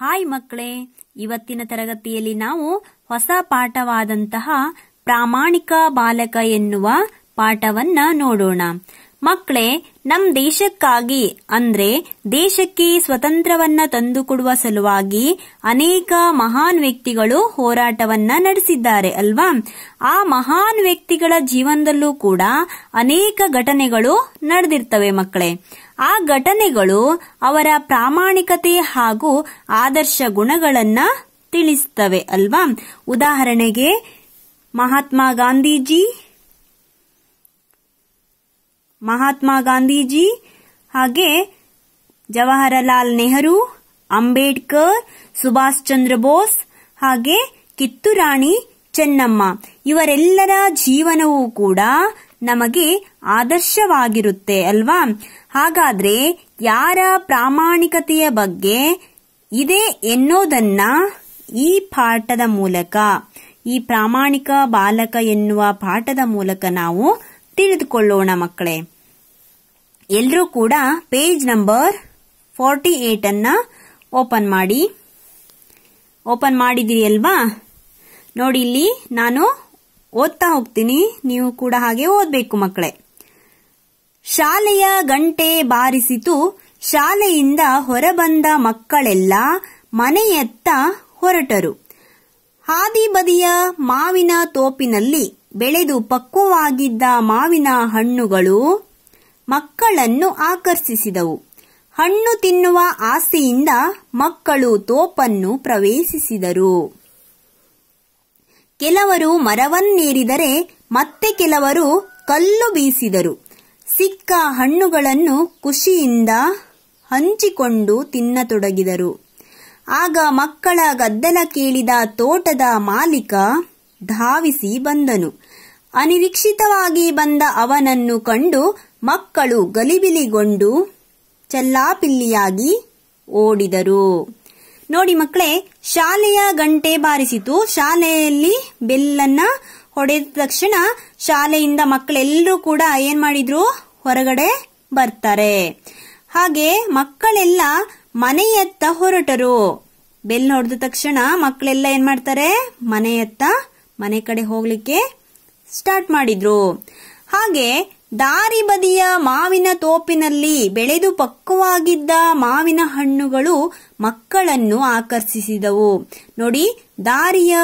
hi ಮಕ್ಕಳೇ ಇವತ್ತಿನ ತರಗತಿಯಲ್ಲಿ ನಾವು ಹೊಸ ಪಾಠವಾದಂತಹ ಪ್ರಾಮಾಣಿಕ ಬಾಲಕ ಎನ್ನುವ ಪಾಠವನ್ನ ನೋಡೋಣ ಮಕ್ಕಳೇ ನಮ್ ದೇಶಕ್ಕಾಗಿ ಅಂದ್ರೆ ದೇಶಕ್ಕೆ ಸ್ವತಂತ್ರವನ್ನ ತಂದುಕೊಡುವ ಸಲುವಾಗಿ ಅನೇಕ ಮಹಾನ್ ವ್ಯಕ್ತಿಗಳು ಹೋರಾಟವನ್ನ ನಡೆಸಿದ್ದಾರೆ ಅಲ್ವಾ ಆ ಮಹಾನ್ ವ್ಯಕ್ತಿಗಳ ಜೀವನದಲ್ಲೂ ಕೂಡ ಅನೇಕ ಘಟನೆಗಳು ನಡೆದಿರ್ತವೆ ಮಕ್ಕಳೇ ಆ ಘಟನೆಗಳು ಅವರ ಪ್ರಾಮಾಣಿಕತೆ ಹಾಗೂ ಆದರ್ಶ ಗುಣಗಳನ್ನ ತಿಳಿಸ್ತವೆ ಅಲ್ವಾ ಉದಾಹರಣೆಗೆ ಮಹಾತ್ಮ ಗಾಂಧೀಜಿ ಮಹಾತ್ಮ ಗಾಂಧೀಜಿ ಹಾಗೆ ಜವಾಹರಲಾಲ್ ನೆಹರು ಅಂಬೇಡ್ಕರ್ ಸುಭಾಷ್ ಚಂದ್ರ ಬೋಸ್ ಹಾಗೆ ಕಿತ್ತೂರಾಣಿ ಚೆನ್ನಮ್ಮ ಇವರೆಲ್ಲರ ಜೀವನವೂ ಕೂಡ ನಮಗೆ ಆದರ್ಶವಾಗಿರುತ್ತೆ ಅಲ್ವಾ ಹಾಗಾದ್ರೆ ಯಾರ ಪ್ರಾಮಾಣಿಕತೆಯ ಬಗ್ಗೆ ಇದೆ ಎನ್ನುವುದನ್ನ ಈ ಪಾಠದ ಮೂಲಕ ಈ ಪ್ರಾಮಾಣಿಕ ಬಾಲಕ ಎನ್ನುವ ಪಾಠದ ಮೂಲಕ ನಾವು ತಿಳಿದುಕೊಳ್ಳೋಣ ಮಕ್ಕಳೇ ಎಲ್ಲರೂ ಕೂಡ ಪೇಜ್ ನಂಬರ್ ಫೋರ್ಟಿ ಅನ್ನ ಓಪನ್ ಮಾಡಿ ಓಪನ್ ಮಾಡಿದ್ದೀರಿ ಅಲ್ವಾ ನೋಡಿ ಇಲ್ಲಿ ನಾನು ಓದ್ತಾ ಹೋಗ್ತೀನಿ ನೀವು ಕೂಡ ಹಾಗೆ ಓದ್ಬೇಕು ಮಕ್ಕಳೇ ಶಾಲೆಯ ಗಂಟೆ ಬಾರಿಸಿತು ಶಾಲೆಯಿಂದ ಹೊರಬಂದ ಮಕ್ಕಳೆಲ್ಲ ಮನೆಯತ್ತ ಹೊರಟರು ಹಾದಿ ಬದಿಯ ಮಾವಿನ ತೋಪಿನಲ್ಲಿ ಬೆಳೆದು ಪಕ್ವವಾಗಿದ್ದ ಮಾವಿನ ಹಣ್ಣುಗಳು ಮಕ್ಕಳನ್ನು ಆಕರ್ಷಿಸಿದವು ಹಣ್ಣು ತಿನ್ನುವ ಆಸೆಯಿಂದ ಮಕ್ಕಳು ತೋಪನ್ನು ಪ್ರವೇಶಿಸಿದರು ಕೆಲವರು ಮರವನ್ನೇರಿದರೆ ಮತ್ತೆ ಕೆಲವರು ಕಲ್ಲು ಬೀಸಿದರು ಸಿಕ್ಕ ಹಣ್ಣುಗಳನ್ನು ಖುಷಿಯಿಂದ ಹಂಚಿಕೊಂಡು ತಿನ್ನತೊಡಗಿದರು ಆಗ ಮಕ್ಕಳ ಗದ್ದಲ ಕೇಳಿದ ತೋಟದ ಮಾಲೀಕ ಧಾವಿಸಿ ಬಂದನು ಅನಿರೀಕ್ಷಿತವಾಗಿ ಬಂದ ಅವನನ್ನು ಕಂಡು ಮಕ್ಕಳು ಗಲಿಬಿಲಿಗೊಂಡು ಚಲ್ಲಾಪಿಲ್ಲಿಯಾಗಿ ಓಡಿದರು ನೋಡಿ ಮಕ್ಕಳೇ ಶಾಲೆಯ ಗಂಟೆ ಬಾರಿಸಿತು ಶಾಲೆಯಲ್ಲಿ ಬೆಲ್ಲನ್ನ ಹೊಡೆದ ತಕ್ಷಣ ಶಾಲೆಯಿಂದ ಮಕ್ಕಳೆಲ್ಲರೂ ಕೂಡ ಏನ್ ಮಾಡಿದ್ರು ಹೊರಗಡೆ ಬರ್ತಾರೆ ಹಾಗೆ ಮಕ್ಕಳೆಲ್ಲ ಮನೆಯತ್ತ ಹೊರಟರು ಬೆಲ್ ಹೊಡೆದ ತಕ್ಷಣ ಮಕ್ಕಳೆಲ್ಲ ಏನ್ ಮಾಡ್ತಾರೆ ಮನೆಯತ್ತ ಮನೆ ಕಡೆ ಹೋಗ್ಲಿಕ್ಕೆ ಸ್ಟಾರ್ಟ್ ಮಾಡಿದ್ರು ಹಾಗೆ ದಾರಿ ಬದಿಯ ಮಾವಿನ ತೋಪಿನಲ್ಲಿ ಬೆಳೆದು ಪಕ್ವವಾಗಿದ್ದ ಮಾವಿನ ಹಣ್ಣುಗಳು ಮಕ್ಕಳನ್ನು ಆಕರ್ಷಿಸಿದವು ನೋಡಿ ದಾರಿಯ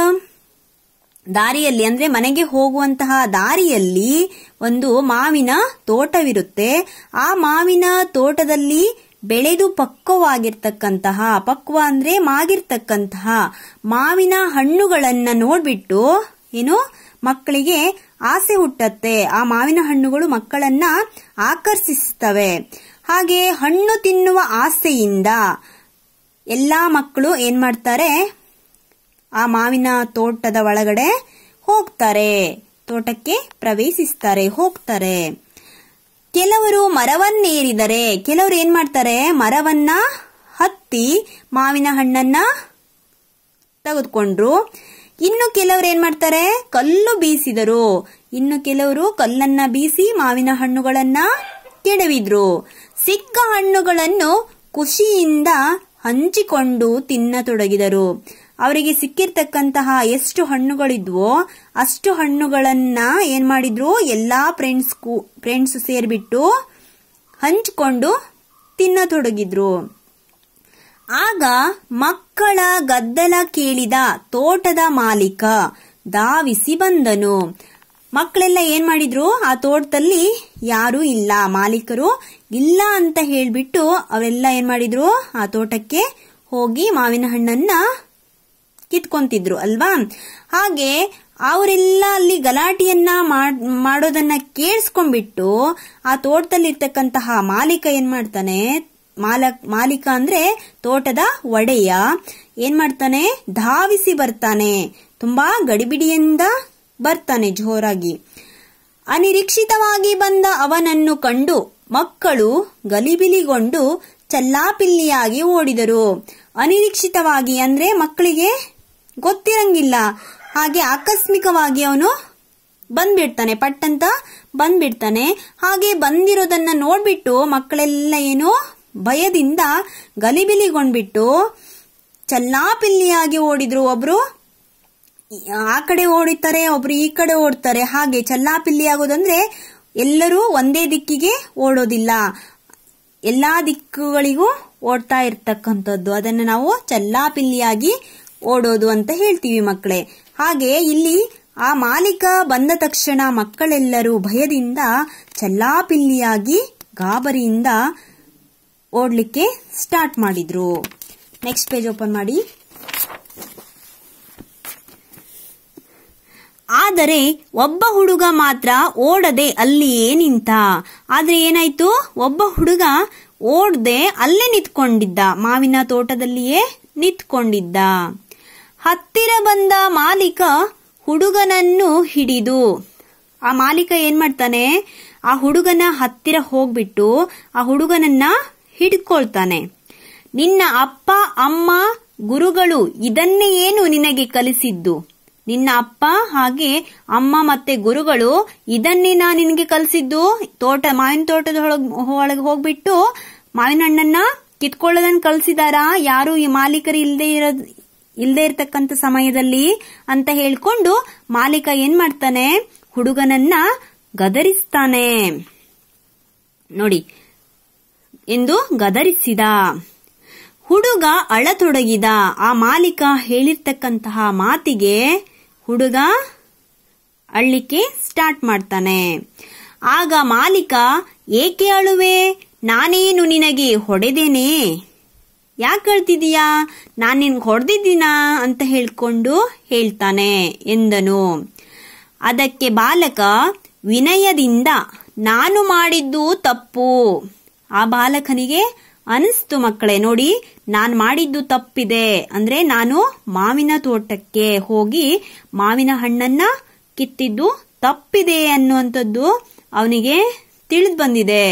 ದಾರಿಯಲ್ಲಿ ಅಂದ್ರೆ ಮನೆಗೆ ಹೋಗುವಂತಹ ದಾರಿಯಲ್ಲಿ ಒಂದು ಮಾವಿನ ತೋಟವಿರುತ್ತೆ ಆ ಮಾವಿನ ತೋಟದಲ್ಲಿ ಬೆಳೆದು ಪಕ್ವವಾಗಿರ್ತಕ್ಕಂತಹ ಪಕ್ವ ಅಂದ್ರೆ ಮಾಗಿರ್ತಕ್ಕಂತಹ ಮಾವಿನ ಹಣ್ಣುಗಳನ್ನ ನೋಡ್ಬಿಟ್ಟು ಏನು ಮಕ್ಕಳಿಗೆ ಆಸೆ ಹುಟ್ಟತ್ತೆ ಆ ಮಾವಿನ ಹಣ್ಣುಗಳು ಮಕ್ಕಳನ್ನ ಆಕರ್ಷಿಸುತ್ತವೆ ಹಾಗೆ ಹಣ್ಣು ತಿನ್ನುವ ಆಸೆಯಿಂದ ಎಲ್ಲಾ ಮಕ್ಕಳು ಏನ್ ಮಾಡ್ತಾರೆ ಆ ಮಾವಿನ ತೋಟದ ಒಳಗಡೆ ಹೋಗ್ತಾರೆ ತೋಟಕ್ಕೆ ಪ್ರವೇಶಿಸ್ತಾರೆ ಹೋಗ್ತಾರೆ ಕೆಲವರು ಮರವನ್ನೇರಿದರೆ ಕೆಲವರು ಏನ್ ಮಾಡ್ತಾರೆ ಮರವನ್ನ ಹತ್ತಿ ಮಾವಿನ ಹಣ್ಣನ್ನ ತೆಗೆದುಕೊಂಡ್ರು ಇನ್ನು ಕೆಲವರು ಏನ್ ಮಾಡ್ತಾರೆ ಕಲ್ಲು ಬೀಸಿದರು ಇನ್ನು ಕೆಲವರು ಕಲ್ಲನ್ನ ಬೀಸಿ ಮಾವಿನ ಹಣ್ಣುಗಳನ್ನ ಕೆಡವಿದ್ರು ಸಿಕ್ಕ ಹಣ್ಣುಗಳನ್ನು ಖುಷಿಯಿಂದ ಹಂಚಿಕೊಂಡು ತಿನ್ನತೊಡಗಿದರು ಅವರಿಗೆ ಸಿಕ್ಕಿರ್ತಕ್ಕಂತಹ ಎಷ್ಟು ಹಣ್ಣುಗಳಿದ್ವೋ ಅಷ್ಟು ಹಣ್ಣುಗಳನ್ನ ಏನ್ ಮಾಡಿದ್ರು ಎಲ್ಲಾ ಫ್ರೆಂಡ್ಸ್ ಫ್ರೆಂಡ್ಸ್ ಸೇರ್ಬಿಟ್ಟು ಹಂಚಿಕೊಂಡು ತಿನ್ನತೊಡಗಿದ್ರು ಆಗ ಮಕ್ಕಳ ಗದ್ದಲ ಕೇಳಿದ ತೋಟದ ಮಾಲೀಕ ಧಾವಿಸಿ ಬಂದನು ಮಕ್ಕಳೆಲ್ಲ ಏನ್ ಮಾಡಿದ್ರು ಆ ತೋಟದಲ್ಲಿ ಯಾರೂ ಇಲ್ಲ ಮಾಲೀಕರು ಇಲ್ಲ ಅಂತ ಹೇಳ್ಬಿಟ್ಟು ಅವರೆಲ್ಲ ಏನ್ ಮಾಡಿದ್ರು ಆ ತೋಟಕ್ಕೆ ಹೋಗಿ ಮಾವಿನ ಹಣ್ಣನ್ನ ಕಿತ್ಕೊಂತಿದ್ರು ಅಲ್ವಾ ಹಾಗೆ ಅವರೆಲ್ಲ ಅಲ್ಲಿ ಗಲಾಟೆಯನ್ನ ಮಾಡೋದನ್ನ ಕೇಳಿಸ್ಕೊಂಡ್ಬಿಟ್ಟು ಆ ತೋಟದಲ್ಲಿರ್ತಕ್ಕಂತಹ ಮಾಲೀಕ ಏನ್ ಮಾಡ್ತಾನೆ ಮಾಲಕ್ ಮಾಲೀಕ ಅಂದ್ರೆ ತೋಟದ ಒಡೆಯ ಏನ್ ಮಾಡ್ತಾನೆ ಧಾವಿಸಿ ಬರ್ತಾನೆ ತುಂಬಾ ಗಡಿಬಿಡಿಯಿಂದ ಬರ್ತಾನೆ ಜೋರಾಗಿ ಅನಿರೀಕ್ಷಿತವಾಗಿ ಬಂದ ಅವನನ್ನು ಕಂಡು ಮಕ್ಕಳು ಗಲಿಬಿಲಿಗೊಂಡು ಚಲ್ಲಾಪಿಲ್ಲಿಯಾಗಿ ಓಡಿದರು ಅನಿರೀಕ್ಷಿತವಾಗಿ ಅಂದ್ರೆ ಮಕ್ಕಳಿಗೆ ಗೊತ್ತಿರಂಗಿಲ್ಲ ಹಾಗೆ ಆಕಸ್ಮಿಕವಾಗಿ ಅವನು ಬಂದ್ಬಿಡ್ತಾನೆ ಪಟ್ಟಂತ ಬಂದ್ಬಿಡ್ತಾನೆ ಹಾಗೆ ಬಂದಿರೋದನ್ನ ನೋಡ್ಬಿಟ್ಟು ಮಕ್ಕಳೆಲ್ಲ ಏನು ಭಯದಿಂದ ಗಲಿಬಿಲಿಗೊಂಡ್ಬಿಟ್ಟು ಚಲ್ಲಾಪಿಲ್ಲಿಯಾಗಿ ಓಡಿದ್ರು ಒಬ್ರು ಆ ಕಡೆ ಓಡಿತಾರೆ ಒಬ್ರು ಈ ಕಡೆ ಓಡ್ತಾರೆ ಹಾಗೆ ಚಲ್ಲಾಪಿಲ್ಲಿ ಆಗೋದಂದ್ರೆ ಎಲ್ಲರೂ ಒಂದೇ ದಿಕ್ಕಿಗೆ ಓಡೋದಿಲ್ಲ ಎಲ್ಲಾ ದಿಕ್ಕುಗಳಿಗೂ ಓಡ್ತಾ ಇರ್ತಕ್ಕಂಥದ್ದು ಅದನ್ನು ನಾವು ಚಲ್ಲಾಪಿಲ್ಲಿಯಾಗಿ ಓಡೋದು ಅಂತ ಹೇಳ್ತೀವಿ ಮಕ್ಕಳೇ ಹಾಗೆ ಇಲ್ಲಿ ಆ ಮಾಲೀಕ ಬಂದ ತಕ್ಷಣ ಮಕ್ಕಳೆಲ್ಲರೂ ಭಯದಿಂದ ಚಲ್ಲಾಪಿಲ್ಲಿಯಾಗಿ ಗಾಬರಿಯಿಂದ ಓಡ್ಲಿಕ್ಕೆ ಸ್ಟಾರ್ಟ್ ಮಾಡಿದ್ರು ನೆಕ್ಸ್ಟ್ ಪೇಜ್ ಓಪನ್ ಮಾಡಿ ಆದರೆ ಒಬ್ಬ ಹುಡುಗ ಮಾತ್ರ ಓಡದೆ ಅಲ್ಲಿಯೇ ನಿಂತ ಆದ್ರೆ ಏನಾಯ್ತು ಒಬ್ಬ ಹುಡುಗ ಓಡದೆ ಅಲ್ಲೇ ನಿಂತ್ಕೊಂಡಿದ್ದ ಮಾವಿನ ತೋಟದಲ್ಲಿಯೇ ನಿಂತ್ಕೊಂಡಿದ್ದ ಹತ್ತಿರ ಬಂದ ಮಾಲೀಕ ಹುಡುಗನನ್ನು ಹಿಡಿದು ಆ ಮಾಲೀಕ ಏನ್ ಮಾಡ್ತಾನೆ ಆ ಹುಡುಗನ ಹತ್ತಿರ ಹೋಗ್ಬಿಟ್ಟು ಆ ಹುಡುಗನನ್ನ ಹಿಡ್ಕೊಳ್ತಾನೆ ನಿನ್ನ ಅಪ್ಪ ಅಮ್ಮ ಗುರುಗಳು ಇದನ್ನೇ ಏನು ನಿನಗೆ ಕಲಿಸಿದ್ದು ನಿನ್ನ ಅಪ್ಪ ಹಾಗೆ ಅಮ್ಮ ಮತ್ತೆ ಗುರುಗಳು ಇದನ್ನೇ ನಾ ನಿನಗೆ ಕಲಿಸಿದ್ದು ತೋಟ ಮಾವಿನ ತೋಟದ ಒಳಗೆ ಹೋಗ್ಬಿಟ್ಟು ಮಾವಿನ ಹಣ್ಣನ್ನ ಕಿತ್ಕೊಳ್ಳೋದನ್ನ ಕಲಿಸಿದಾರಾ ಯಾರು ಈ ಮಾಲೀಕರು ಇಲ್ಲದೆ ಇರೋ ಇಲ್ಲದೆ ಇರತಕ್ಕಂತ ಸಮಯದಲ್ಲಿ ಅಂತ ಹೇಳ್ಕೊಂಡು ಮಾಲೀಕ ಏನ್ ಮಾಡ್ತಾನೆ ಹುಡುಗನನ್ನ ಗದರಿಸ್ತಾನೆ ನೋಡಿ ಎಂದು ಗದರಿಸಿದ ಹುಡುಗ ಅಳತೊಡಗಿದ ಆ ಮಾಲೀಕ ಹೇಳಿರ್ತಕ್ಕಂತಹ ಮಾತಿಗೆ ಹುಡುಗ ಅಳ್ಲಿಕ್ಕೆ ಸ್ಟಾರ್ಟ್ ಮಾಡ್ತಾನೆ ಆಗ ಮಾಲೀಕ ಏಕೆ ಅಳುವೆ ನಾನೇನು ನಿನಗೆ ಹೊಡೆದೇನೆ ಯಾಕೆ ಅಳ್ತಿದೀಯಾ ನಾನು ನಿನ್ ಹೊಡೆದಿದ್ದೀನ ಅಂತ ಹೇಳ್ಕೊಂಡು ಹೇಳ್ತಾನೆ ಎಂದನು ಅದಕ್ಕೆ ಬಾಲಕ ವಿನಯದಿಂದ ನಾನು ಮಾಡಿದ್ದು ತಪ್ಪು ಆ ಬಾಲಕನಿಗೆ ಅನಿಸ್ತು ಮಕ್ಕಳೇ ನೋಡಿ ನಾನು ಮಾಡಿದ್ದು ತಪ್ಪಿದೆ ಅಂದ್ರೆ ನಾನು ಮಾವಿನ ತೋಟಕ್ಕೆ ಹೋಗಿ ಮಾವಿನ ಹಣ್ಣನ್ನ ಕಿತ್ತಿದ್ದು ತಪ್ಪಿದೆ ಅನ್ನುವಂಥದ್ದು ಅವನಿಗೆ ತಿಳಿದು ಬಂದಿದೆ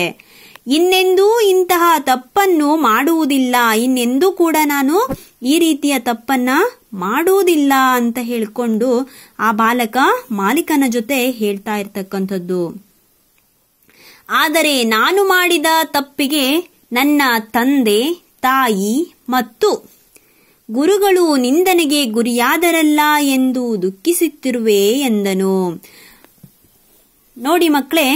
ಇನ್ನೆಂದೂ ಇಂತಹ ತಪ್ಪನ್ನು ಮಾಡುವುದಿಲ್ಲ ಇನ್ನೆಂದೂ ಕೂಡ ನಾನು ಈ ರೀತಿಯ ತಪ್ಪನ್ನ ಮಾಡುವುದಿಲ್ಲ ಅಂತ ಹೇಳ್ಕೊಂಡು ಆ ಬಾಲಕ ಮಾಲೀಕನ ಜೊತೆ ಹೇಳ್ತಾ ಇರ್ತಕ್ಕಂಥದ್ದು ಆದರೆ ನಾನು ಮಾಡಿದ ತಪ್ಪಿಗೆ ನನ್ನ ತಂದೆ ತಾಯಿ ಮತ್ತು ಗುರುಗಳು ನಿಂದನೆಗೆ ಗುರಿಯಾದರಲ್ಲ ಎಂದು ದುಃಖಿಸುತ್ತಿರುವೆ ಎಂದನು ನೋಡಿ ಮಕ್ಕಳೇ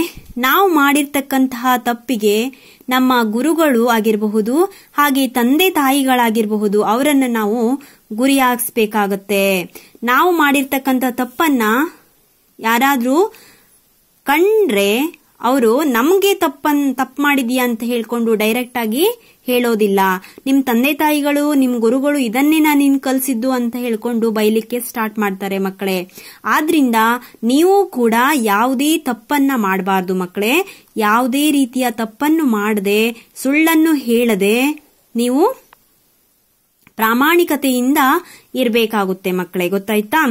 ನಾವು ಮಾಡಿರ್ತಕ್ಕಂತಹ ತಪ್ಪಿಗೆ ನಮ್ಮ ಗುರುಗಳು ಆಗಿರಬಹುದು ಹಾಗೆ ತಂದೆ ತಾಯಿಗಳಾಗಿರಬಹುದು ಅವರನ್ನು ನಾವು ಗುರಿಯಾಗಿಸ್ಬೇಕಾಗತ್ತೆ ನಾವು ಮಾಡಿರ್ತಕ್ಕಂಥ ತಪ್ಪನ್ನ ಯಾರಾದರೂ ಕಂಡ್ರೆ ಅವರು ನಮಗೆ ತಪ್ಪನ್ ತಪ್ಪು ಮಾಡಿದೀಯಾ ಅಂತ ಹೇಳ್ಕೊಂಡು ಡೈರೆಕ್ಟ್ ಆಗಿ ಹೇಳೋದಿಲ್ಲ ನಿಮ್ ತಂದೆ ತಾಯಿಗಳು ನಿಮ್ ಗುರುಗಳು ಇದನ್ನೇ ನಾನು ನಿನ್ ಕಲ್ಸಿದ್ದು ಅಂತ ಹೇಳ್ಕೊಂಡು ಬೈಲಿಕ್ಕೆ ಸ್ಟಾರ್ಟ್ ಮಾಡ್ತಾರೆ ಮಕ್ಕಳೇ ಆದ್ರಿಂದ ನೀವು ಕೂಡ ಯಾವುದೇ ತಪ್ಪನ್ನ ಮಾಡಬಾರ್ದು ಮಕ್ಕಳೇ ಯಾವುದೇ ರೀತಿಯ ತಪ್ಪನ್ನು ಮಾಡದೆ ಸುಳ್ಳನ್ನು ಹೇಳದೆ ನೀವು ಪ್ರಾಮಾಣಿಕತೆಯಿಂದ ಇರಬೇಕಾಗುತ್ತೆ ಮಕ್ಕಳೇ ಗೊತ್ತಾಯ್ತಾ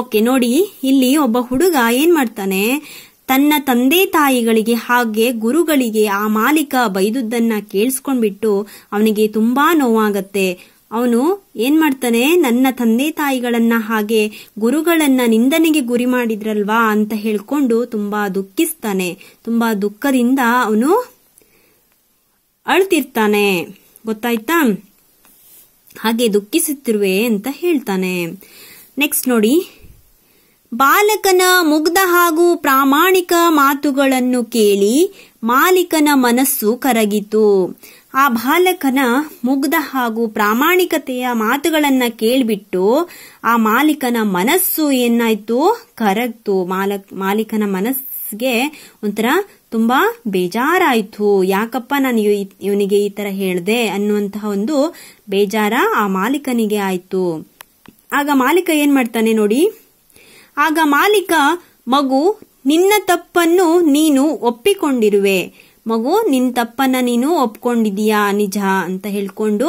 ಓಕೆ ನೋಡಿ ಇಲ್ಲಿ ಒಬ್ಬ ಹುಡುಗ ಏನ್ ಮಾಡ್ತಾನೆ ತನ್ನ ತಂದೆ ತಾಯಿಗಳಿಗೆ ಹಾಗೆ ಗುರುಗಳಿಗೆ ಆ ಮಾಲೀಕ ಬೈದುದನ್ನ ಕೇಳಿಸ್ಕೊಂಡ್ಬಿಟ್ಟು ಅವನಿಗೆ ತುಂಬಾ ನೋವಾಗತ್ತೆ ಅವನು ಏನ್ ಮಾಡ್ತಾನೆ ನನ್ನ ತಂದೆ ತಾಯಿಗಳನ್ನ ಹಾಗೆ ಗುರುಗಳನ್ನ ನಿಂದನೆಗೆ ಗುರಿ ಮಾಡಿದ್ರಲ್ವಾ ಅಂತ ಹೇಳ್ಕೊಂಡು ತುಂಬಾ ದುಃಖಿಸ್ತಾನೆ ತುಂಬಾ ದುಃಖದಿಂದ ಅವನು ಅಳ್ತಿರ್ತಾನೆ ಗೊತ್ತಾಯ್ತಾ ಹಾಗೆ ದುಃಖಿಸುತ್ತಿರುವೆ ಅಂತ ಹೇಳ್ತಾನೆ ನೆಕ್ಸ್ಟ್ ನೋಡಿ ಬಾಲಕನ ಮುಗ್ಧ ಹಾಗೂ ಪ್ರಾಮಾಣಿಕ ಮಾತುಗಳನ್ನು ಕೇಳಿ ಮಾಲೀಕನ ಮನಸ್ಸು ಕರಗಿತು ಆ ಬಾಲಕನ ಮುಗ್ಧ ಹಾಗೂ ಪ್ರಾಮಾಣಿಕತೆಯ ಮಾತುಗಳನ್ನ ಕೇಳಿಬಿಟ್ಟು ಆ ಮಾಲೀಕನ ಮನಸ್ಸು ಏನಾಯ್ತು ಕರಗ್ತು ಮಾಲಕ್ ಮಾಲೀಕನ ಮನಸ್ಸಿಗೆ ಒಂಥರ ತುಂಬಾ ಬೇಜಾರಾಯ್ತು ಯಾಕಪ್ಪ ನಾನು ಇವನಿಗೆ ಈ ತರ ಹೇಳ್ದೆ ಅನ್ನುವಂತಹ ಒಂದು ಬೇಜಾರ ಆ ಮಾಲೀಕನಿಗೆ ಆಯ್ತು ಆಗ ಮಾಲೀಕ ಏನ್ ಮಾಡ್ತಾನೆ ನೋಡಿ ಆಗ ಮಾಲೀಕ ಮಗು ನಿನ್ನ ತಪ್ಪನ್ನು ನೀನು ಒಪ್ಪಿಕೊಂಡಿರುವೆ ಮಗು ನಿನ್ನ ತಪ್ಪನ್ನ ನೀನು ಒಪ್ಕೊಂಡಿದೀಯಾ ನಿಜ ಅಂತ ಹೇಳ್ಕೊಂಡು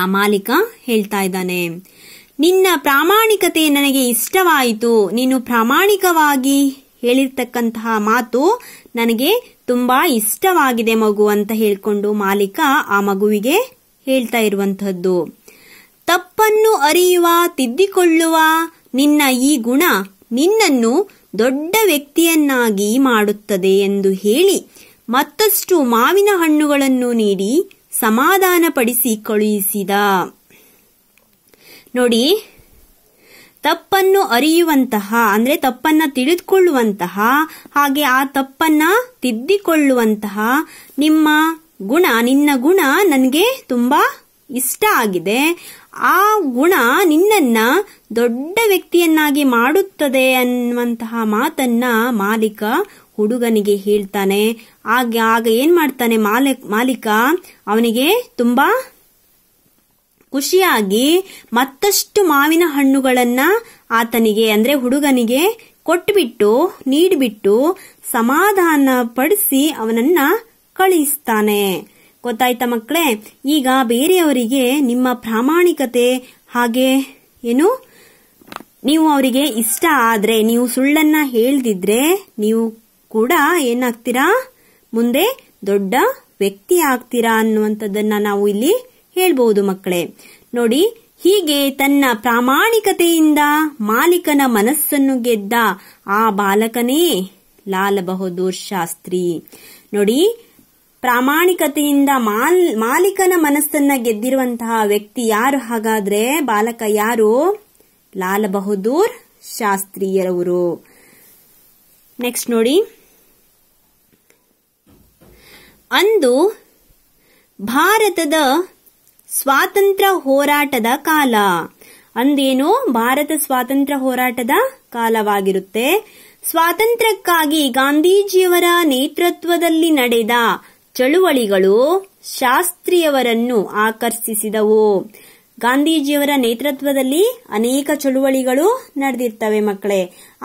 ಆ ಮಾಲೀಕ ಹೇಳ್ತಾ ಇದ್ದಾನೆ ನಿನ್ನ ಪ್ರಾಮಾಣಿಕತೆ ನನಗೆ ಇಷ್ಟವಾಯಿತು ನೀನು ಪ್ರಾಮಾಣಿಕವಾಗಿ ಹೇಳಿರ್ತಕ್ಕಂತಹ ಮಾತು ನನಗೆ ತುಂಬಾ ಇಷ್ಟವಾಗಿದೆ ಮಗು ಅಂತ ಹೇಳ್ಕೊಂಡು ಮಾಲೀಕ ಆ ಮಗುವಿಗೆ ಹೇಳ್ತಾ ಇರುವಂತಹದ್ದು ತಪ್ಪನ್ನು ಅರಿಯುವ ತಿದ್ದಿಕೊಳ್ಳುವ ನಿನ್ನ ಈ ಗುಣ ನಿನ್ನನ್ನು ದೊಡ್ಡ ವ್ಯಕ್ತಿಯನ್ನಾಗಿ ಮಾಡುತ್ತದೆ ಎಂದು ಹೇಳಿ ಮತ್ತಷ್ಟು ಮಾವಿನ ಹಣ್ಣುಗಳನ್ನು ನೀಡಿ ಸಮಾಧಾನಪಡಿಸಿ ಕಳುಹಿಸಿದ ನೋಡಿ ತಪ್ಪನ್ನು ಅರಿಯುವಂತಹ ಅಂದ್ರೆ ತಪ್ಪನ್ನ ತಿಳಿದುಕೊಳ್ಳುವಂತಹ ಹಾಗೆ ಆ ತಪ್ಪನ್ನ ತಿದ್ದಿಕೊಳ್ಳುವಂತಹ ನಿಮ್ಮ ಗುಣ ನಿನ್ನ ಗುಣ ನನಗೆ ತುಂಬಾ ಇಷ್ಟ ಆಗಿದೆ ಆ ಗುಣ ನಿನ್ನ ದೊಡ್ಡ ವ್ಯಕ್ತಿಯನ್ನಾಗಿ ಮಾಡುತ್ತದೆ ಅನ್ನುವಂತಹ ಮಾತನ್ನ ಮಾಲೀಕ ಹುಡುಗನಿಗೆ ಹೇಳ್ತಾನೆ ಆಗ ಆಗ ಏನ್ ಮಾಡ್ತಾನೆ ಮಾಲೀಕ ಅವನಿಗೆ ತುಂಬಾ ಖುಷಿಯಾಗಿ ಮತ್ತಷ್ಟು ಮಾವಿನ ಹಣ್ಣುಗಳನ್ನ ಆತನಿಗೆ ಅಂದ್ರೆ ಹುಡುಗನಿಗೆ ಕೊಟ್ಬಿಟ್ಟು ನೀಡಿಬಿಟ್ಟು ಸಮಾಧಾನ ಪಡಿಸಿ ಅವನನ್ನ ಕಳಿಸ್ತಾನೆ ಗೊತ್ತಾಯ್ತಾ ಮಕ್ಕಳೇ ಈಗ ಬೇರೆಯವರಿಗೆ ನಿಮ್ಮ ಪ್ರಾಮಾಣಿಕತೆ ಹಾಗೆ ಏನು ನೀವು ಅವರಿಗೆ ಇಷ್ಟ ಆದ್ರೆ ನೀವು ಸುಳ್ಳನ್ನ ಹೇಳ್ದಿದ್ರೆ ನೀವು ಕೂಡ ಏನಾಗ್ತೀರಾ ಮುಂದೆ ದೊಡ್ಡ ವ್ಯಕ್ತಿ ಆಗ್ತೀರಾ ಅನ್ನುವಂಥದ್ದನ್ನ ನಾವು ಇಲ್ಲಿ ಹೇಳ್ಬಹುದು ಮಕ್ಕಳೇ ನೋಡಿ ಹೀಗೆ ತನ್ನ ಪ್ರಾಮಾಣಿಕತೆಯಿಂದ ಮಾಲೀಕನ ಮನಸ್ಸನ್ನು ಗೆದ್ದ ಆ ಬಾಲಕನೇ ಲಾಲ ಬಹದ್ದೂರ್ ಶಾಸ್ತ್ರಿ ನೋಡಿ ಪ್ರಾಮಾಣಿಕತೆಯಿಂದ ಮಾಲ್ ಮಾಲೀಕನ ಮನಸ್ಸನ್ನ ಗೆದ್ದಿರುವಂತಹ ವ್ಯಕ್ತಿ ಯಾರು ಹಾಗಾದ್ರೆ ಬಾಲಕ ಯಾರು ಲಾಲ ಬಹದ್ದೂರ್ ಶಾಸ್ತ್ರಿಯರವರು ನೆಕ್ಸ್ಟ್ ನೋಡಿ ಅಂದು ಭಾರತದ ಸ್ವಾತಂತ್ರ್ಯ ಹೋರಾಟದ ಕಾಲ ಅಂದೇನು ಭಾರತ ಸ್ವಾತಂತ್ರ್ಯ ಹೋರಾಟದ ಕಾಲವಾಗಿರುತ್ತೆ ಸ್ವಾತಂತ್ರ್ಯಕ್ಕಾಗಿ ಗಾಂಧೀಜಿಯವರ ನೇತೃತ್ವದಲ್ಲಿ ನಡೆದ ಚಳುವಳಿಗಳು ಶಾಸ್ತ್ರಿಯವರನ್ನು ಆಕರ್ಷಿಸಿದವು ಗಾಂಧೀಜಿಯವರ ನೇತೃತ್ವದಲ್ಲಿ ಅನೇಕ ಚಳುವಳಿಗಳು ನಡೆದಿರ್ತವೆ ಮಕ್ಕಳೇ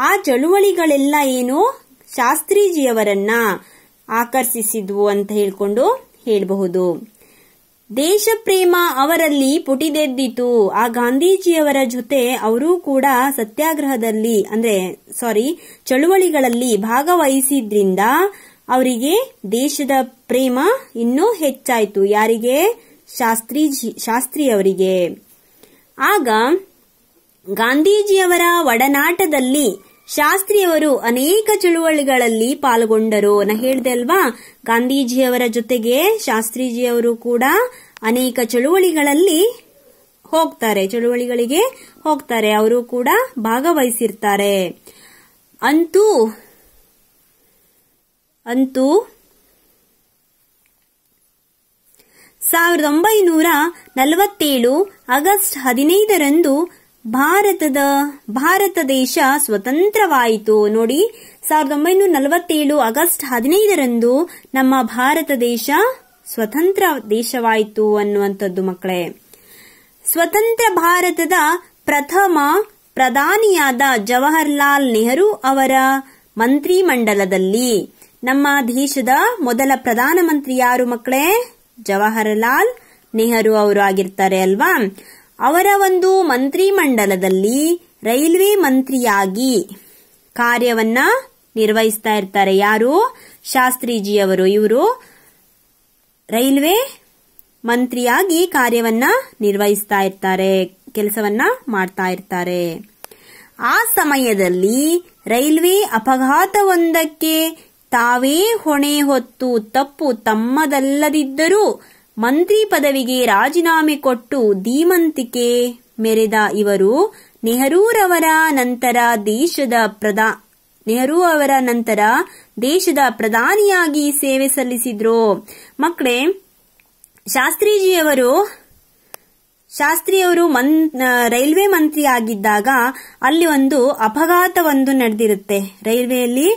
ಆ ಚಳುವಳಿಗಳೆಲ್ಲ ಏನು ಶಾಸ್ತ್ರೀಜಿಯವರನ್ನ ಆಕರ್ಷಿಸಿದ್ವು ಅಂತ ಹೇಳ್ಕೊಂಡು ಹೇಳಬಹುದು ದೇಶ ಪ್ರೇಮ ಅವರಲ್ಲಿ ಪುಟಿದೆದ್ದಿತು ಆ ಗಾಂಧೀಜಿಯವರ ಜೊತೆ ಅವರೂ ಕೂಡ ಸತ್ಯಾಗ್ರಹದಲ್ಲಿ ಅಂದ್ರೆ ಸಾರಿ ಚಳುವಳಿಗಳಲ್ಲಿ ಭಾಗವಹಿಸಿದ್ರಿಂದ ಅವರಿಗೆ ದೇಶದ ಪ್ರೇಮ ಇನ್ನೂ ಹೆಚ್ಚಾಯಿತು ಯಾರಿಗೆ ಶಾಸ್ತ್ರೀಜಿ ಶಾಸ್ತ್ರಿ ಅವರಿಗೆ ಆಗ ಗಾಂಧೀಜಿಯವರ ಒಡನಾಟದಲ್ಲಿ ಶಾಸ್ತ್ರಿಯವರು ಅನೇಕ ಚಳುವಳಿಗಳಲ್ಲಿ ಪಾಲ್ಗೊಂಡರು ನಾ ಹೇಳಿದೆ ಅಲ್ವಾ ಗಾಂಧೀಜಿಯವರ ಜೊತೆಗೆ ಶಾಸ್ತ್ರೀಜಿಯವರು ಕೂಡ ಅನೇಕ ಚಳುವಳಿಗಳಲ್ಲಿ ಹೋಗ್ತಾರೆ ಚಳುವಳಿಗಳಿಗೆ ಹೋಗ್ತಾರೆ ಅವರು ಕೂಡ ಭಾಗವಹಿಸಿರ್ತಾರೆ ಅಂತೂ ಅಂತೂ ಸಾವಿರದ ಒಂಬೈನೂರ ನಲವತ್ತೇಳು ಆಗಸ್ಟ್ ಹದಿನೈದರಂದು ಭಾರತದ ಭಾರತ ದೇಶ ಸ್ವತಂತ್ರವಾಯಿತು ನೋಡಿ ಸಾವಿರದ ಒಂಬೈನೂರ ನಲವತ್ತೇಳು ಆಗಸ್ಟ್ ಹದಿನೈದರಂದು ನಮ್ಮ ಭಾರತ ದೇಶ ಸ್ವತಂತ್ರ ದೇಶವಾಯಿತು ಅನ್ನುವಂಥದ್ದು ಮಕ್ಕಳೇ ಸ್ವತಂತ್ರ ಭಾರತದ ಪ್ರಥಮ ಪ್ರಧಾನಿಯಾದ ಜವಾಹರ್ಲಾಲ್ ನೆಹರು ಅವರ ಮಂತ್ರಿಮಂಡಲದಲ್ಲಿ ನಮ್ಮ ದೇಶದ ಮೊದಲ ಪ್ರಧಾನಮಂತ್ರಿ ಯಾರು ಮಕ್ಕಳೇ ಜವಾಹರಲಾಲ್ ನೆಹರು ಅವರು ಆಗಿರ್ತಾರೆ ಅಲ್ವಾ ಅವರ ಒಂದು ಮಂತ್ರಿ ಮಂಡಲದಲ್ಲಿ ರೈಲ್ವೆ ಮಂತ್ರಿಯಾಗಿ ಕಾರ್ಯವನ್ನ ನಿರ್ವಹಿಸ್ತಾ ಇರ್ತಾರೆ ಯಾರು ಶಾಸ್ತ್ರೀಜಿಯವರು ಇವರು ರೈಲ್ವೆ ಮಂತ್ರಿಯಾಗಿ ಕಾರ್ಯವನ್ನ ನಿರ್ವಹಿಸ್ತಾ ಇರ್ತಾರೆ ಕೆಲಸವನ್ನ ಮಾಡ್ತಾ ಇರ್ತಾರೆ ಆ ಸಮಯದಲ್ಲಿ ರೈಲ್ವೆ ಅಪಘಾತವೊಂದಕ್ಕೆ ತಾವೇ ಹೊಣೆ ಹೊತ್ತು ತಪ್ಪು ತಮ್ಮದಲ್ಲದಿದ್ದರೂ ಮಂತ್ರಿ ಪದವಿಗೆ ರಾಜೀನಾಮೆ ಕೊಟ್ಟು ಧೀಮಂತಿಕೆ ಮೆರೆದ ಇವರು ನೆಹರೂರವರ ನಂತರ ದೇಶದ ಪ್ರಧಾ ನೆಹರೂ ಅವರ ನಂತರ ದೇಶದ ಪ್ರಧಾನಿಯಾಗಿ ಸೇವೆ ಸಲ್ಲಿಸಿದ್ರು ಮಕ್ಕಳೇ ಶಾಸ್ತ್ರೀಜಿಯವರು ಶಾಸ್ತ್ರಿಯವರು ಮನ್ ರೈಲ್ವೆ ಮಂತ್ರಿ ಆಗಿದ್ದಾಗ ಅಲ್ಲಿ ಒಂದು ಅಪಘಾತವೊಂದು ನಡೆದಿರುತ್ತೆ ರೈಲ್ವೆಯಲ್ಲಿ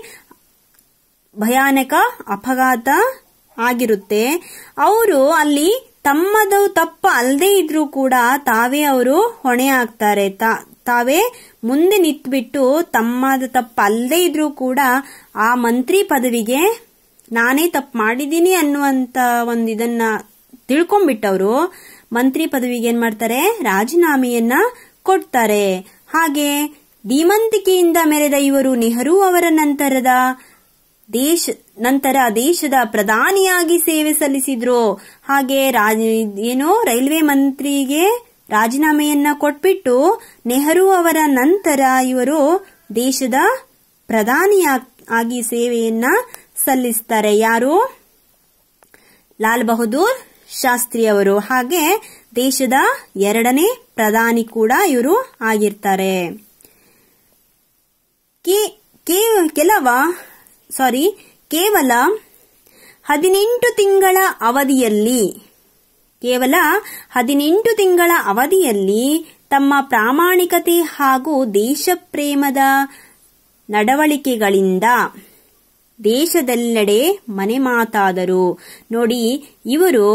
ಭಯಾನಕ ಅಪಘಾತ ಆಗಿರುತ್ತೆ ಅವರು ಅಲ್ಲಿ ತಮ್ಮದು ತಪ್ಪ ಅಲ್ಲದೆ ಇದ್ರೂ ಕೂಡ ತಾವೇ ಅವರು ಹೊಣೆ ಆಗ್ತಾರೆ ತಾವೇ ಮುಂದೆ ನಿಂತ್ಬಿಟ್ಟು ತಮ್ಮದು ತಪ್ಪ ಅಲ್ಲದೆ ಇದ್ರೂ ಕೂಡ ಆ ಮಂತ್ರಿ ಪದವಿಗೆ ನಾನೇ ತಪ್ಪು ಮಾಡಿದ್ದೀನಿ ಅನ್ನುವಂತ ಒಂದು ಇದನ್ನ ತಿಳ್ಕೊಂಡ್ಬಿಟ್ಟವರು ಮಂತ್ರಿ ಪದವಿಗೆ ಏನ್ ಮಾಡ್ತಾರೆ ರಾಜೀನಾಮೆಯನ್ನ ಕೊಡ್ತಾರೆ ಹಾಗೆ ಧೀಮಂತಿಕೆಯಿಂದ ಮೆರೆದ ಇವರು ನೆಹರು ಅವರ ನಂತರದ ದೇಶ ನಂತರ ದೇಶದ ಪ್ರಧಾನಿಯಾಗಿ ಸೇವೆ ಸಲ್ಲಿಸಿದ್ರು ಹಾಗೆ ರಾಜ ಏನು ರೈಲ್ವೆ ಮಂತ್ರಿಗೆ ರಾಜೀನಾಮೆಯನ್ನ ಕೊಟ್ಬಿಟ್ಟು ನೆಹರು ಅವರ ನಂತರ ಇವರು ದೇಶದ ಪ್ರಧಾನಿಯಾಗಿ ಸೇವೆಯನ್ನ ಸಲ್ಲಿಸ್ತಾರೆ ಯಾರು ಲಾಲ್ ಬಹದ್ದೂರ್ ಶಾಸ್ತ್ರಿ ಅವರು ಹಾಗೆ ದೇಶದ ಎರಡನೇ ಪ್ರಧಾನಿ ಕೂಡ ಇವರು ಆಗಿರ್ತಾರೆ ಕೆಲವ ಸಾರಿ ಕೇವಲ ಹದಿನೆಂಟು ತಿಂಗಳ ಅವಧಿಯಲ್ಲಿ ಕೇವಲ ಹದಿನೆಂಟು ತಿಂಗಳ ಅವಧಿಯಲ್ಲಿ ತಮ್ಮ ಪ್ರಾಮಾಣಿಕತೆ ಹಾಗೂ ದೇಶಪ್ರೇಮದ ನಡವಳಿಕೆಗಳಿಂದ ದೇಶದೆಲ್ಲೆಡೆ ಮನೆ ಮಾತಾದರು ನೋಡಿ ಇವರು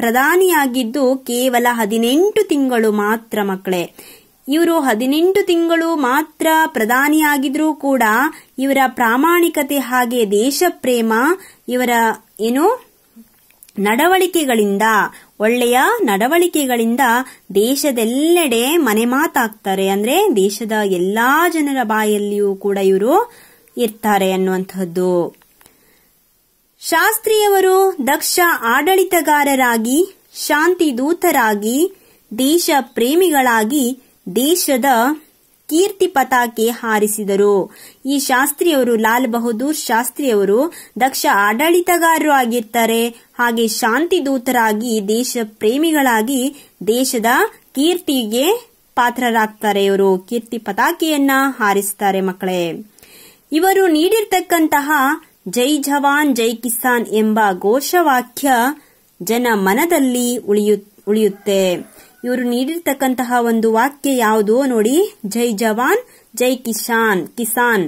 ಪ್ರಧಾನಿಯಾಗಿದ್ದು ಕೇವಲ ಹದಿನೆಂಟು ತಿಂಗಳು ಮಾತ್ರ ಮಕ್ಕಳೇ ಇವರು ಹದಿನೆಂಟು ತಿಂಗಳು ಮಾತ್ರ ಪ್ರಧಾನಿಯಾಗಿದ್ರೂ ಕೂಡ ಇವರ ಪ್ರಾಮಾಣಿಕತೆ ಹಾಗೆ ದೇಶ ಪ್ರೇಮ ಇವರ ಏನು ನಡವಳಿಕೆಗಳಿಂದ ಒಳ್ಳೆಯ ನಡವಳಿಕೆಗಳಿಂದ ದೇಶದೆಲ್ಲೆಡೆ ಮನೆ ಮಾತಾಗ್ತಾರೆ ಅಂದ್ರೆ ದೇಶದ ಎಲ್ಲಾ ಜನರ ಬಾಯಲ್ಲಿಯೂ ಕೂಡ ಇವರು ಇರ್ತಾರೆ ಅನ್ನುವಂಥದ್ದು ಶಾಸ್ತ್ರಿಯವರು ದಕ್ಷ ಆಡಳಿತಗಾರರಾಗಿ ಶಾಂತಿ ದೂತರಾಗಿ ದೇಶ ಪ್ರೇಮಿಗಳಾಗಿ ದೇಶದ ಕೀರ್ತಿ ಪತಾಕೆ ಹಾರಿಸಿದರು ಈ ಶಾಸ್ತ್ರಿಯವರು ಲಾಲ್ ಬಹದ್ದೂರ್ ಶಾಸ್ತ್ರಿಯವರು ದಕ್ಷ ಆಡಳಿತಗಾರರು ಆಗಿರ್ತಾರೆ ಹಾಗೆ ಶಾಂತಿ ದೂತರಾಗಿ ದೇಶ ಪ್ರೇಮಿಗಳಾಗಿ ದೇಶದ ಕೀರ್ತಿಗೆ ಪಾತ್ರರಾಗ್ತಾರೆ ಇವರು ಕೀರ್ತಿ ಪತಾಕೆಯನ್ನ ಹಾರಿಸ್ತಾರೆ ಮಕ್ಕಳೇ ಇವರು ನೀಡಿರ್ತಕ್ಕಂತಹ ಜೈ ಜವಾನ್ ಜೈ ಕಿಸಾನ್ ಎಂಬ ಘೋಷವಾಕ್ಯ ಜನ ಮನದಲ್ಲಿ ಉಳಿಯುತ್ತೆ ಇವರು ನೀಡಿರ್ತಕ್ಕಂತಹ ಒಂದು ವಾಕ್ಯ ಯಾವುದು ನೋಡಿ ಜೈ ಜವಾನ್ ಜೈ ಕಿಶಾನ್ ಕಿಸಾನ್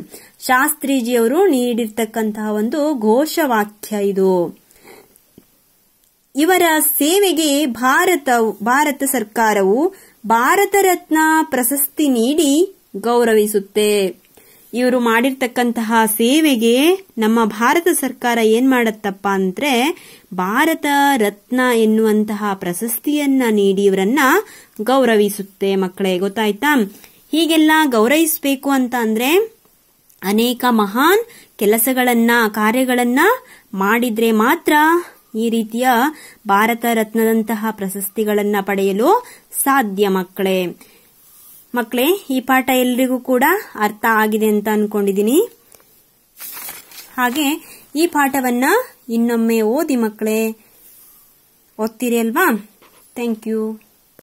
ಶಾಸ್ತ್ರೀಜಿಯವರು ನೀಡಿರ್ತಕ್ಕಂತಹ ಒಂದು ಘೋಷವಾಕ್ಯ ಇದು ಇವರ ಸೇವೆಗೆ ಭಾರತ ಭಾರತ ಸರ್ಕಾರವು ಭಾರತ ರತ್ನ ಪ್ರಶಸ್ತಿ ನೀಡಿ ಗೌರವಿಸುತ್ತೆ ಇವರು ಮಾಡಿರ್ತಕ್ಕಂತಹ ಸೇವೆಗೆ ನಮ್ಮ ಭಾರತ ಸರ್ಕಾರ ಏನ್ ಮಾಡತ್ತಪ್ಪ ಅಂದ್ರೆ ಭಾರತ ರತ್ನ ಎನ್ನುವಂತಹ ಪ್ರಶಸ್ತಿಯನ್ನ ನೀಡಿ ಗೌರವಿಸುತ್ತೆ ಮಕ್ಕಳೇ ಗೊತ್ತಾಯ್ತಾ ಹೀಗೆಲ್ಲ ಗೌರವಿಸಬೇಕು ಅಂತ ಅಂದ್ರೆ ಅನೇಕ ಮಹಾನ್ ಕೆಲಸಗಳನ್ನ ಕಾರ್ಯಗಳನ್ನ ಮಾಡಿದ್ರೆ ಮಾತ್ರ ಈ ರೀತಿಯ ಭಾರತ ರತ್ನದಂತಹ ಪ್ರಶಸ್ತಿಗಳನ್ನ ಪಡೆಯಲು ಸಾಧ್ಯ ಮಕ್ಕಳೇ ಮಕ್ಕಳೇ ಈ ಪಾಠ ಎಲ್ರಿಗೂ ಕೂಡ ಅರ್ಥ ಆಗಿದೆ ಅಂತ ಅನ್ಕೊಂಡಿದೀನಿ ಹಾಗೆ ಈ ಪಾಠವನ್ನ ಇನ್ನೊಮ್ಮೆ ಓದಿ ಮಕ್ಕಳೇ ಓದ್ತೀರಿ ಅಲ್ವಾ ಥ್ಯಾಂಕ್ ಯು